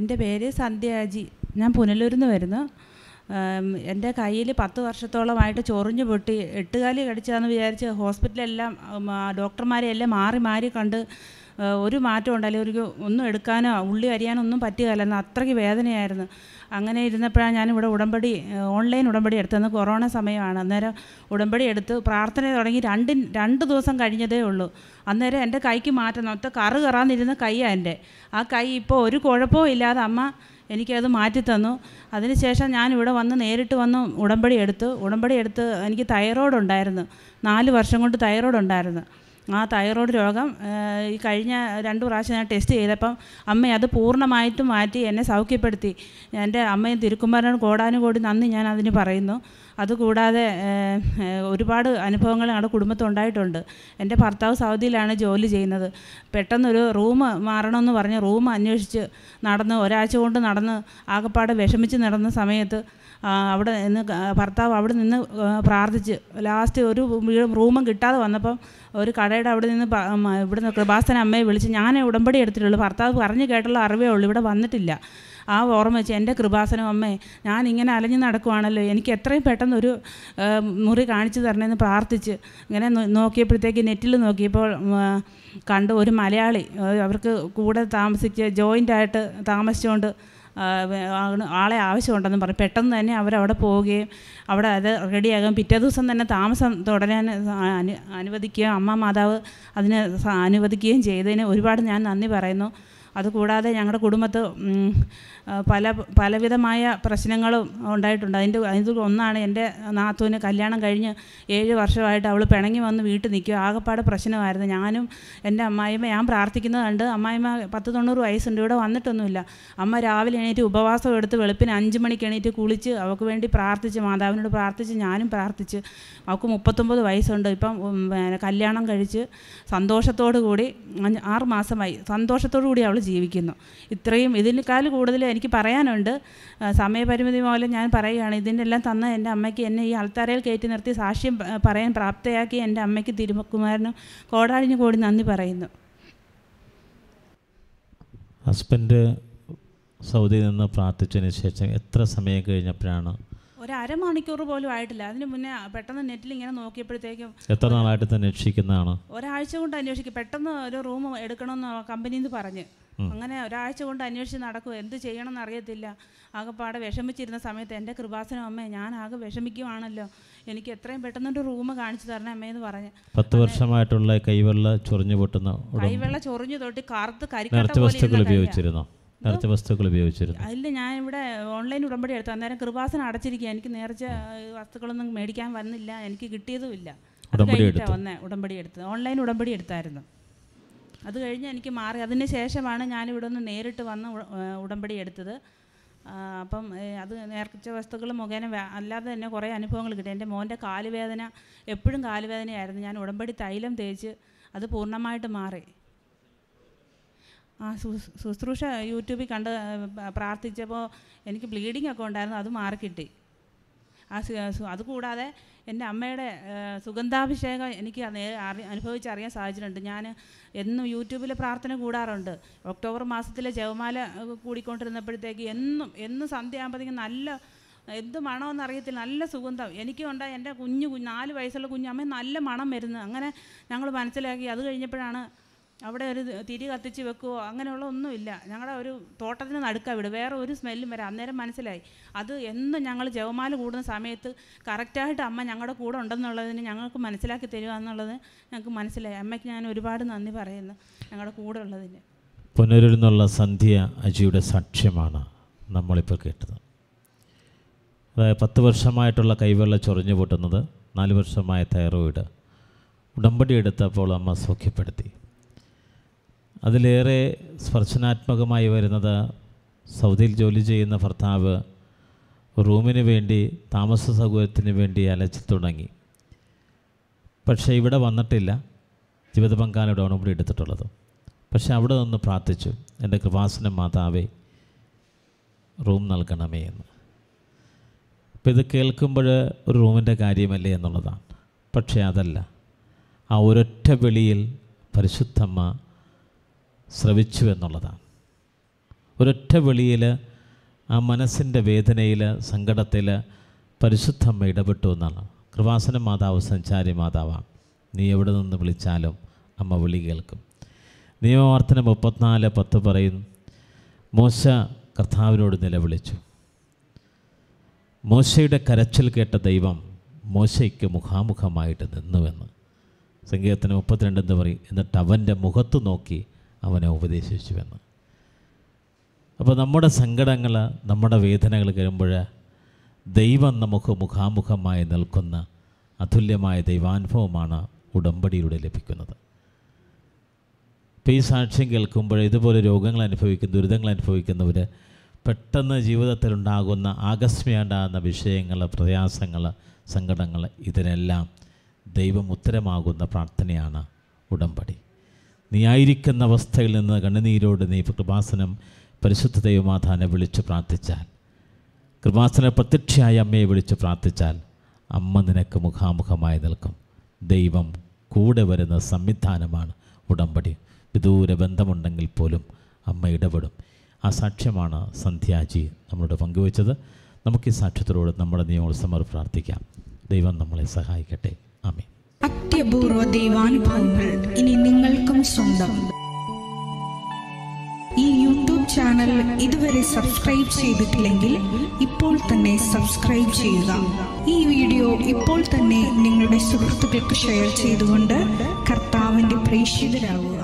എൻ്റെ പേര് സന്ധ്യാജി ഞാൻ പുനലൂരിൽ നിന്ന് വരുന്നു എൻ്റെ കയ്യിൽ പത്ത് വർഷത്തോളമായിട്ട് ചൊറിഞ്ഞു പൊട്ടി എട്ടുകാലി കടിച്ചാന്ന് വിചാരിച്ച് ഹോസ്പിറ്റലെല്ലാം ഡോക്ടർമാരെ എല്ലാം മാറി മാറി കണ്ട് ഒരു മാറ്റം ഉണ്ടായില്ല ഒരു ഒന്നും എടുക്കാനോ ഉള്ളി അരിയാനോ ഒന്നും പറ്റുകയില്ലെന്ന് അത്രയ്ക്ക് വേദനയായിരുന്നു അങ്ങനെ ഇരുന്നപ്പോഴാണ് ഞാനിവിടെ ഉടമ്പടി ഓൺലൈൻ ഉടമ്പടി എടുത്തതെന്ന് കൊറോണ സമയമാണ് അന്നേരം ഉടമ്പടി എടുത്ത് പ്രാർത്ഥന തുടങ്ങി രണ്ട് രണ്ട് ദിവസം കഴിഞ്ഞതേ ഉള്ളൂ അന്നേരം എൻ്റെ കൈക്ക് മാറ്റം ഒത്ത കറ് കറാന്നിരുന്ന കൈയാണ് എൻ്റെ ആ കൈ ഇപ്പോൾ ഒരു കുഴപ്പവും ഇല്ലാതെ അമ്മ എനിക്കത് മാറ്റിത്തന്നു അതിനുശേഷം ഞാൻ ഇവിടെ വന്ന് നേരിട്ട് വന്ന് ഉടമ്പടി എടുത്തു ഉടമ്പടി എടുത്ത് എനിക്ക് തൈറോയ്ഡ് ഉണ്ടായിരുന്നു നാല് വർഷം കൊണ്ട് തൈറോയ്ഡ് ഉണ്ടായിരുന്നു ആ തൈറോയ്ഡ് രോഗം ഈ കഴിഞ്ഞ രണ്ട് പ്രാവശ്യം ഞാൻ ടെസ്റ്റ് ചെയ്തപ്പം അമ്മ അത് പൂർണ്ണമായിട്ടും മാറ്റി എന്നെ സൗഖ്യപ്പെടുത്തി എൻ്റെ അമ്മയും തിരുക്കുമാരനോട് കൂടി നന്ദി ഞാൻ അതിന് പറയുന്നു അതുകൂടാതെ ഒരുപാട് അനുഭവങ്ങൾ ഞങ്ങളുടെ കുടുംബത്തുണ്ടായിട്ടുണ്ട് എൻ്റെ ഭർത്താവ് സൗദിയിലാണ് ജോലി ചെയ്യുന്നത് പെട്ടെന്നൊരു റൂം മാറണമെന്ന് പറഞ്ഞ് റൂം അന്വേഷിച്ച് നടന്ന് ഒരാഴ്ച കൊണ്ട് നടന്ന് ആകപ്പാടെ വിഷമിച്ച് നടന്ന സമയത്ത് അവിടെ നിന്ന് ഭർത്താവ് അവിടെ നിന്ന് പ്രാർത്ഥിച്ച് ലാസ്റ്റ് ഒരു റൂമും കിട്ടാതെ വന്നപ്പം ഒരു കടയുടെ അവിടെ നിന്ന് ഇവിടുന്ന് കൃപാസന അമ്മയെ വിളിച്ച് ഞാൻ ഉടമ്പടി എടുത്തിട്ടുള്ളൂ ഭർത്താവ് പറഞ്ഞു കേട്ടുള്ള അറിവേ ഉള്ളൂ ഇവിടെ വന്നിട്ടില്ല ആ ഓർമ്മ വെച്ച് എൻ്റെ കൃപാസനം അമ്മേ ഞാൻ ഇങ്ങനെ അലഞ്ഞു നടക്കുവാണല്ലോ എനിക്ക് എത്രയും പെട്ടെന്ന് ഒരു മുറി കാണിച്ചു തരണമെന്ന് പ്രാർത്ഥിച്ച് ഇങ്ങനെ നോക്കിയപ്പോഴത്തേക്ക് നെറ്റിൽ നോക്കിയപ്പോൾ കണ്ട് ഒരു മലയാളി അവർക്ക് കൂടെ താമസിച്ച് ജോയിൻ്റായിട്ട് താമസിച്ചുകൊണ്ട് ആളെ ആവശ്യമുണ്ടെന്നും പറഞ്ഞു പെട്ടെന്ന് തന്നെ അവരവിടെ പോവുകയും അവിടെ അത് റെഡിയാകും പിറ്റേ ദിവസം തന്നെ താമസം തുടരാൻ അനു അനുവദിക്കുകയും അമ്മ മാതാവ് അതിന് അനുവദിക്കുകയും ചെയ്തതിന് ഒരുപാട് ഞാൻ നന്ദി പറയുന്നു അതുകൂടാതെ ഞങ്ങളുടെ കുടുംബത്ത് പല പലവിധമായ പ്രശ്നങ്ങളും ഉണ്ടായിട്ടുണ്ട് അതിൻ്റെ അതിൻ്റെ ഒന്നാണ് എൻ്റെ നാത്തൂന് കല്യാണം കഴിഞ്ഞ് ഏഴ് വർഷമായിട്ട് അവൾ പിണങ്ങി വന്ന് വീട്ടിൽ നിൽക്കുക ആകെപ്പാട് പ്രശ്നമായിരുന്നു ഞാനും എൻ്റെ അമ്മായിമ്മ ഞാൻ പ്രാർത്ഥിക്കുന്നത് കണ്ട് അമ്മായിമ്മ പത്ത് തൊണ്ണൂറ് വയസ്സുണ്ട് ഇവിടെ വന്നിട്ടൊന്നുമില്ല അമ്മ രാവിലെ എണീറ്റ് ഉപവാസം എടുത്ത് വെളുപ്പിന് അഞ്ച് മണിക്ക് എണീറ്റ് കുളിച്ച് അവൾക്ക് വേണ്ടി പ്രാർത്ഥിച്ച് മാതാവിനോട് പ്രാർത്ഥിച്ച് ഞാനും പ്രാർത്ഥിച്ച് അവൾക്ക് മുപ്പത്തൊമ്പത് വയസ്സുണ്ട് ഇപ്പം കല്യാണം കഴിച്ച് സന്തോഷത്തോടു കൂടി ആറ് മാസമായി സന്തോഷത്തോടു കൂടി അവൾ ജീവിക്കുന്നു ഇത്രയും ഇതിനേക്കാൾ കൂടുതൽ എനിക്ക് പറയാനുണ്ട് സമയപരിമിതി മൂലം ഞാൻ പറയുകയാണ് ഇതിൻ്റെ എല്ലാം തന്ന എൻ്റെ അമ്മയ്ക്ക് എന്നെ ഈ ആൾത്താരയിൽ കയറ്റി നിർത്തി സാക്ഷ്യം പറയാൻ പ്രാപ്തയാക്കി എൻ്റെ അമ്മയ്ക്ക് തിരുമക്കുമാരനും കോടാടിഞ്ഞു കൂടി നന്ദി പറയുന്നു ഹസ്ബൻഡ് സൗദിയിൽ നിന്ന് പ്രാർത്ഥിച്ചതിന് ശേഷം എത്ര സമയം കഴിഞ്ഞപ്പോഴാണ് ഒരു അരമണിക്കൂർ പോലും ആയിട്ടില്ല അതിന് മുന്നേ പെട്ടെന്ന് നെറ്റിൽ ഇങ്ങനെ നോക്കിയപ്പോഴത്തേക്കും എത്ര നാളായിട്ട് തന്നെ അന്വേഷിക്കുന്നതാണ് ഒരാഴ്ച കൊണ്ട് അന്വേഷിക്കും പെട്ടെന്ന് ഒരു റൂം എടുക്കണമെന്ന് കമ്പനിന്ന് പറഞ്ഞ് അങ്ങനെ ഒരാഴ്ച കൊണ്ട് അന്വേഷിച്ച് നടക്കും എന്ത് ചെയ്യണമെന്ന് എന്നറിയത്തില്ല ആകെപ്പാടെ വിഷമിച്ചിരുന്ന സമയത്ത് എൻ്റെ കൃപാസനം അമ്മേ ഞാൻ ആകെ വിഷമിക്കുവാണല്ലോ എനിക്ക് എത്രയും പെട്ടെന്ന് ഒരു റൂം കാണിച്ചു തരണം അമ്മയെന്ന് പറഞ്ഞു പത്ത് വർഷമായിട്ടുള്ള കൈവെള്ള ചൊറിഞ്ഞു പൊട്ടുന്ന കൈവെള്ള ചൊറിഞ്ഞു തൊട്ട് കറുത്ത് കരിക്കട്ട വസ്തുക്കൾ ഉപയോഗിച്ചിരുന്നു നേർച്ച വസ്തുക്കൾ ഉപയോഗിച്ചിരുന്നു അല്ല ഞാൻ ഇവിടെ ഓൺലൈൻ ഉടമ്പടി എടുത്തു അന്നേരം കൃപാസന അടച്ചിരിക്കുക എനിക്ക് നേർച്ച വസ്തുക്കളൊന്നും മേടിക്കാൻ വന്നില്ല എനിക്ക് കിട്ടിയതുമില്ല ഇല്ല എടുത്തു ഉടമ്പടി എടുത്തത് ഓൺലൈൻ ഉടമ്പടി എടുത്തായിരുന്നു അത് കഴിഞ്ഞ് എനിക്ക് മാറി അതിന് ശേഷമാണ് ഞാനിവിടെ നിന്ന് നേരിട്ട് വന്ന് ഉടമ്പടി എടുത്തത് അപ്പം അത് നേർച്ച വസ്തുക്കൾ മുഖേന അല്ലാതെ തന്നെ കുറേ അനുഭവങ്ങൾ കിട്ടി എൻ്റെ മോൻ്റെ കാലുവേദന എപ്പോഴും കാലുവേദനയായിരുന്നു ഞാൻ ഉടമ്പടി തൈലം തേച്ച് അത് പൂർണ്ണമായിട്ട് മാറി ആ ശുശ്രൂഷ യൂട്യൂബിൽ കണ്ട് പ്രാർത്ഥിച്ചപ്പോൾ എനിക്ക് ബ്ലീഡിംഗ് ഒക്കെ ഉണ്ടായിരുന്നു അത് മാറിക്കിട്ടി ആ അതുകൂടാതെ എൻ്റെ അമ്മയുടെ സുഗന്ധാഭിഷേകം എനിക്ക് അറി അനുഭവിച്ചറിയാൻ സാധിച്ചിട്ടുണ്ട് ഞാൻ എന്നും യൂട്യൂബിലെ പ്രാർത്ഥന കൂടാറുണ്ട് ഒക്ടോബർ മാസത്തിലെ ജവമാല കൂടിക്കൊണ്ടിരുന്നപ്പോഴത്തേക്ക് എന്നും എന്നും ആകുമ്പോഴത്തേക്കും നല്ല എന്ത് മണമെന്ന് അറിയത്തില്ല നല്ല സുഗന്ധം എനിക്കുണ്ട് എൻ്റെ കുഞ്ഞു കുഞ്ഞ് നാല് വയസ്സുള്ള കുഞ്ഞമ്മ നല്ല മണം വരുന്നത് അങ്ങനെ ഞങ്ങൾ മനസ്സിലാക്കി അത് കഴിഞ്ഞപ്പോഴാണ് അവിടെ ഒരു തിരി കത്തിച്ച് വെക്കുവോ അങ്ങനെയുള്ള ഒന്നുമില്ല ഞങ്ങളുടെ ഒരു തോട്ടത്തിന് നടുക്ക വീട് വേറെ ഒരു സ്മെല്ലും വരാം അന്നേരം മനസ്സിലായി അത് എന്നും ഞങ്ങൾ ജവമാല കൂടുന്ന സമയത്ത് കറക്റ്റായിട്ട് അമ്മ ഞങ്ങളുടെ കൂടെ ഉണ്ടെന്നുള്ളതിന് ഞങ്ങൾക്ക് മനസ്സിലാക്കി തരിക എന്നുള്ളത് ഞങ്ങൾക്ക് മനസ്സിലായി അമ്മയ്ക്ക് ഞാൻ ഒരുപാട് നന്ദി പറയുന്നു ഞങ്ങളുടെ കൂടെ ഉള്ളതിന് പുനരുന്നുള്ള സന്ധ്യ അജിയുടെ സാക്ഷ്യമാണ് നമ്മളിപ്പോൾ കേട്ടത് അതായത് പത്ത് വർഷമായിട്ടുള്ള കൈവെള്ള ചൊറിഞ്ഞു പൊട്ടുന്നത് നാല് വർഷമായ തൈറോയിഡ് ഉടമ്പടി എടുത്തപ്പോൾ അമ്മ സൗഖ്യപ്പെടുത്തി അതിലേറെ സ്പർശനാത്മകമായി വരുന്നത് സൗദിയിൽ ജോലി ചെയ്യുന്ന ഭർത്താവ് റൂമിന് വേണ്ടി താമസ സൗകര്യത്തിന് വേണ്ടി അലച്ചു തുടങ്ങി പക്ഷേ ഇവിടെ വന്നിട്ടില്ല ജീവിത പങ്കാളിയുടെ ഉടമ്പടി എടുത്തിട്ടുള്ളത് പക്ഷേ അവിടെ നിന്ന് പ്രാർത്ഥിച്ചു എൻ്റെ കൃപാസനം മാതാവേ റൂം നൽകണമേ എന്ന് അപ്പോൾ ഇത് കേൾക്കുമ്പോൾ ഒരു റൂമിൻ്റെ കാര്യമല്ലേ എന്നുള്ളതാണ് പക്ഷേ അതല്ല ആ ഒരൊറ്റ വെളിയിൽ പരിശുദ്ധമ്മ ശ്രവിച്ചു എന്നുള്ളതാണ് ഒരൊറ്റ വെളിയിൽ ആ മനസ്സിൻ്റെ വേദനയിൽ സങ്കടത്തിൽ പരിശുദ്ധമ്മ ഇടപെട്ടു എന്നാണ് കൃപാസന മാതാവ് സഞ്ചാരി മാതാവാണ് നീ എവിടെ നിന്ന് വിളിച്ചാലും അമ്മ വിളി കേൾക്കും നിയമവാർത്തന മുപ്പത്തിനാല് പത്ത് പറയുന്നു മോശ കർത്താവിനോട് നിലവിളിച്ചു മോശയുടെ കരച്ചിൽ കേട്ട ദൈവം മോശയ്ക്ക് മുഖാമുഖമായിട്ട് നിന്നുവെന്ന് സംഗീതത്തിന് മുപ്പത്തിരണ്ടെന്ന് പറയും എന്നിട്ട് അവൻ്റെ മുഖത്ത് നോക്കി അവനെ ഉപദേശിച്ചുവെന്ന് അപ്പോൾ നമ്മുടെ സങ്കടങ്ങൾ നമ്മുടെ വേദനകൾ വരുമ്പോൾ ദൈവം നമുക്ക് മുഖാമുഖമായി നിൽക്കുന്ന അതുല്യമായ ദൈവാനുഭവമാണ് ഉടമ്പടിയിലൂടെ ലഭിക്കുന്നത് ഇപ്പോൾ ഈ സാക്ഷ്യം കേൾക്കുമ്പോൾ ഇതുപോലെ രോഗങ്ങൾ അനുഭവിക്കുന്ന ദുരിതങ്ങൾ അനുഭവിക്കുന്നവർ പെട്ടെന്ന് ജീവിതത്തിലുണ്ടാകുന്ന ആകസ്മികണ്ടാകുന്ന വിഷയങ്ങൾ പ്രയാസങ്ങൾ സങ്കടങ്ങൾ ഇതിനെല്ലാം ദൈവം ഉത്തരമാകുന്ന പ്രാർത്ഥനയാണ് ഉടമ്പടി നീ ആയിരിക്കുന്ന അവസ്ഥയിൽ നിന്ന് കണ്ണുനീരോട് നീ കൃപാസനം പരിശുദ്ധ ദൈവമാതാനെ വിളിച്ച് പ്രാർത്ഥിച്ചാൽ കൃപാസന പ്രത്യക്ഷയായ അമ്മയെ വിളിച്ച് പ്രാർത്ഥിച്ചാൽ അമ്മ നിനക്ക് മുഖാമുഖമായി നിൽക്കും ദൈവം കൂടെ വരുന്ന സംവിധാനമാണ് ഉടമ്പടി വിദൂര ബന്ധമുണ്ടെങ്കിൽ പോലും അമ്മ ഇടപെടും ആ സാക്ഷ്യമാണ് സന്ധ്യാജി നമ്മളോട് പങ്കുവച്ചത് നമുക്ക് ഈ സാക്ഷ്യത്തിലൂടെ നമ്മുടെ നിയമോത്സവർ പ്രാർത്ഥിക്കാം ദൈവം നമ്മളെ സഹായിക്കട്ടെ ആമേ അത്യപൂർവ ദൈവാനുഭവങ്ങൾ ഇനി നിങ്ങൾക്കും സ്വന്തം ഈ യൂട്യൂബ് ചാനൽ ഇതുവരെ സബ്സ്ക്രൈബ് ചെയ്തിട്ടില്ലെങ്കിൽ ഇപ്പോൾ തന്നെ സബ്സ്ക്രൈബ് ചെയ്യുക ഈ വീഡിയോ ഇപ്പോൾ തന്നെ നിങ്ങളുടെ സുഹൃത്തുക്കൾക്ക് ഷെയർ ചെയ്തുകൊണ്ട് കർത്താവിൻ്റെ പ്രേക്ഷിതരാകുക